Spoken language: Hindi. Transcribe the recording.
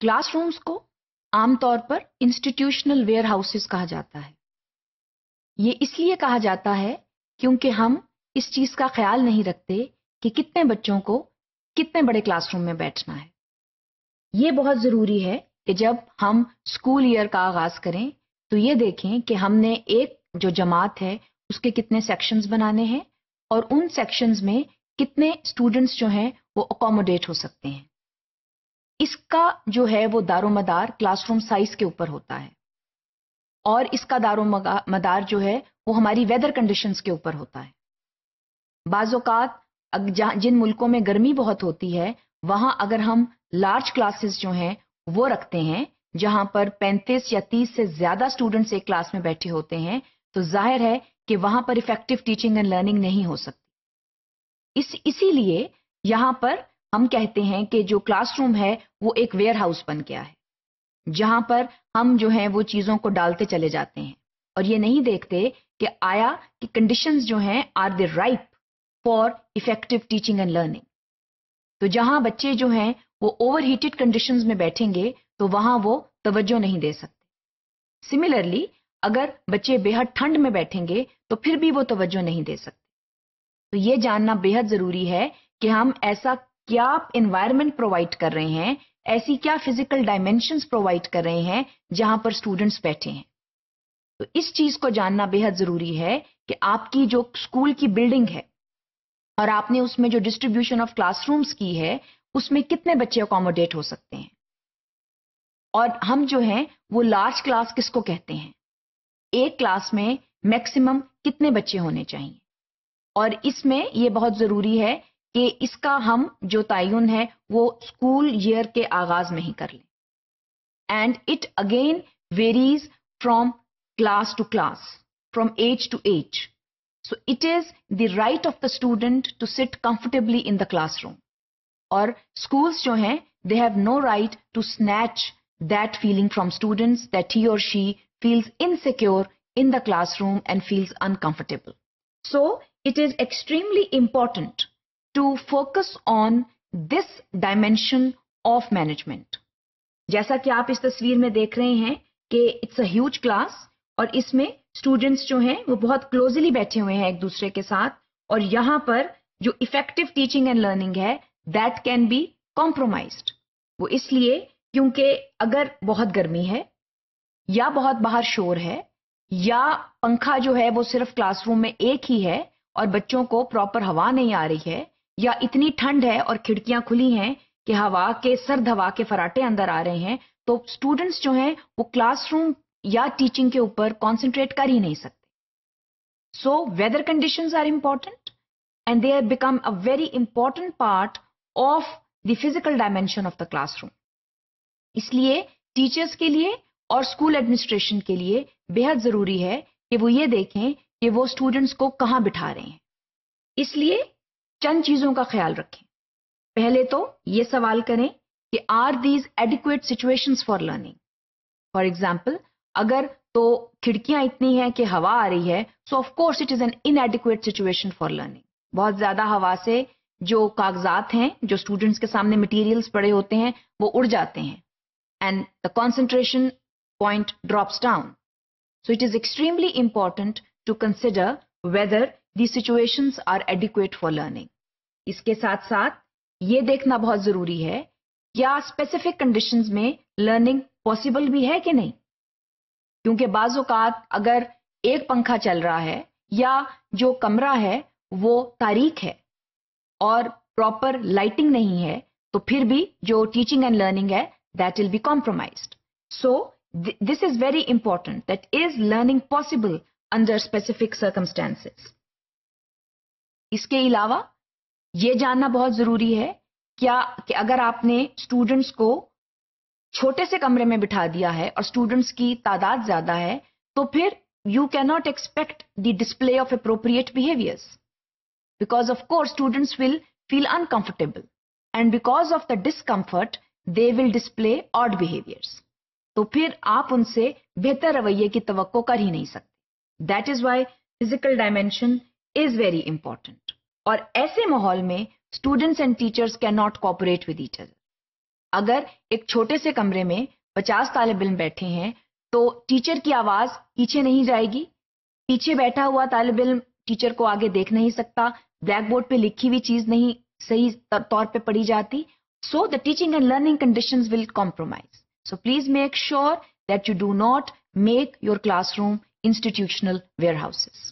क्लासरूम्स को आमतौर पर इंस्टीट्यूशनल वेयर हाउसेस कहा जाता है ये इसलिए कहा जाता है क्योंकि हम इस चीज का ख्याल नहीं रखते कि कितने बच्चों को कितने बड़े क्लासरूम में बैठना है ये बहुत ज़रूरी है कि जब हम स्कूल ईयर का आगाज़ करें तो ये देखें कि हमने एक जो जमात है उसके कितने सेक्शंस बनाने हैं और उन सेक्शंस में कितने स्टूडेंट्स जो हैं वो अकोमोडेट हो सकते हैं इसका जो है वो दारोमदार क्लासरूम साइज के ऊपर होता है और इसका दारोमदार जो है वो हमारी वेदर कंडीशंस के ऊपर होता है बाज़ात जिन मुल्कों में गर्मी बहुत होती है वहाँ अगर हम लार्ज क्लासेस जो हैं वो रखते हैं जहाँ पर 35 या 30 से ज़्यादा स्टूडेंट्स एक क्लास में बैठे होते हैं तो जाहिर है कि वहाँ पर इफ़ेक्टिव टीचिंग एंड लर्निंग नहीं हो सकती इस इसीलिए यहाँ पर हम कहते हैं कि जो क्लासरूम है वो एक वेयर हाउस बन गया है जहां पर हम जो है वो चीज़ों को डालते चले जाते हैं और ये नहीं देखते कि आया कि कंडीशंस जो हैं are they ripe for effective teaching and learning तो जहां बच्चे जो हैं वो ओवर हीटेड कंडीशन में बैठेंगे तो वहां वो तवज्जो नहीं दे सकते सिमिलरली अगर बच्चे बेहद ठंड में बैठेंगे तो फिर भी वो तवज्जो नहीं दे सकते तो ये जानना बेहद ज़रूरी है कि हम ऐसा क्या आप इन्वायरमेंट प्रोवाइड कर रहे हैं ऐसी क्या फिजिकल डायमेंशंस प्रोवाइड कर रहे हैं जहां पर स्टूडेंट्स बैठे हैं तो इस चीज को जानना बेहद जरूरी है कि आपकी जो स्कूल की बिल्डिंग है और आपने उसमें जो डिस्ट्रीब्यूशन ऑफ क्लासरूम्स की है उसमें कितने बच्चे अकोमोडेट हो सकते हैं और हम जो हैं वो लार्ज क्लास किसको कहते हैं एक क्लास में मैक्सिमम कितने बच्चे होने चाहिए और इसमें ये बहुत जरूरी है कि इसका हम जो तयन है वो स्कूल ईयर के आगाज में ही कर लें and it again varies from class to class from age to age so it is the right of the student to sit comfortably in the classroom और स्कूल्स जो हैं they have no right to snatch that feeling from students that he और she feels in the class room and feels uncomfortable so it is extremely important to focus on this dimension of management. जैसा कि आप इस तस्वीर में देख रहे हैं कि इट्स अ ह्यूज क्लास और इसमें स्टूडेंट्स जो हैं वो बहुत क्लोजली बैठे हुए हैं एक दूसरे के साथ और यहाँ पर जो इफेक्टिव टीचिंग एंड लर्निंग है दैट कैन बी कॉम्प्रोमाइज्ड वो इसलिए क्योंकि अगर बहुत गर्मी है या बहुत बाहर शोर है या पंखा जो है वो सिर्फ क्लासरूम में एक ही है और बच्चों को प्रॉपर हवा नहीं आ रही है या इतनी ठंड है और खिड़कियां खुली हैं कि हवा के सर्द हवा के फराटे अंदर आ रहे हैं तो स्टूडेंट्स जो हैं वो क्लासरूम या टीचिंग के ऊपर कॉन्सेंट्रेट कर ही नहीं सकते so whether conditions are important and they become a very important part of the physical dimension of the classroom इसलिए टीचर्स के लिए और स्कूल एडमिनिस्ट्रेशन के लिए बेहद जरूरी है कि वो ये देखें कि वो स्टूडेंट्स को कहाँ बिठा रहे हैं इसलिए चंद चीजों का ख्याल रखें पहले तो ये सवाल करें कि are these adequate situation for learning for example अगर तो खिड़कियां इतनी हैं कि हवा आ रही है so of course it is an inadequate situation for learning बहुत ज्यादा हवा से जो कागजात हैं जो स्टूडेंट्स के सामने मटेरियल्स पड़े होते हैं वो उड़ जाते हैं and the concentration point drops down so it is extremely important to consider whether the situations are adequate for learning इसके साथ साथ ये देखना बहुत जरूरी है क्या स्पेसिफिक कंडीशंस में लर्निंग पॉसिबल भी है कि नहीं क्योंकि बाज़ात अगर एक पंखा चल रहा है या जो कमरा है वो तारीख है और प्रॉपर लाइटिंग नहीं है तो फिर भी जो टीचिंग एंड लर्निंग है that will be compromise so this is very important that is learning possible under specific circumstances इसके अलावा ये जानना बहुत ज़रूरी है क्या कि अगर आपने स्टूडेंट्स को छोटे से कमरे में बिठा दिया है और स्टूडेंट्स की तादाद ज़्यादा है तो फिर you cannot expect the display of appropriate behaviours because of course students will feel uncomfortable and because of the discomfort they will display odd behaviours तो फिर आप उनसे बेहतर रवैये की तवक्को कर ही नहीं सकते that is why physical dimension is very important और ऐसे माहौल में students and teachers can not cooperate with each other अगर एक छोटे से कमरे में 50 तालब इम बैठे हैं तो टीचर की आवाज पीछे नहीं जाएगी पीछे बैठा हुआ तालब इम टीचर को आगे देख नहीं सकता ब्लैक बोर्ड पर लिखी हुई चीज नहीं सही तौर पर पढ़ी जाती so the teaching and learning condition will compromise so please make sure that you do not make your institutional institutional warehouses.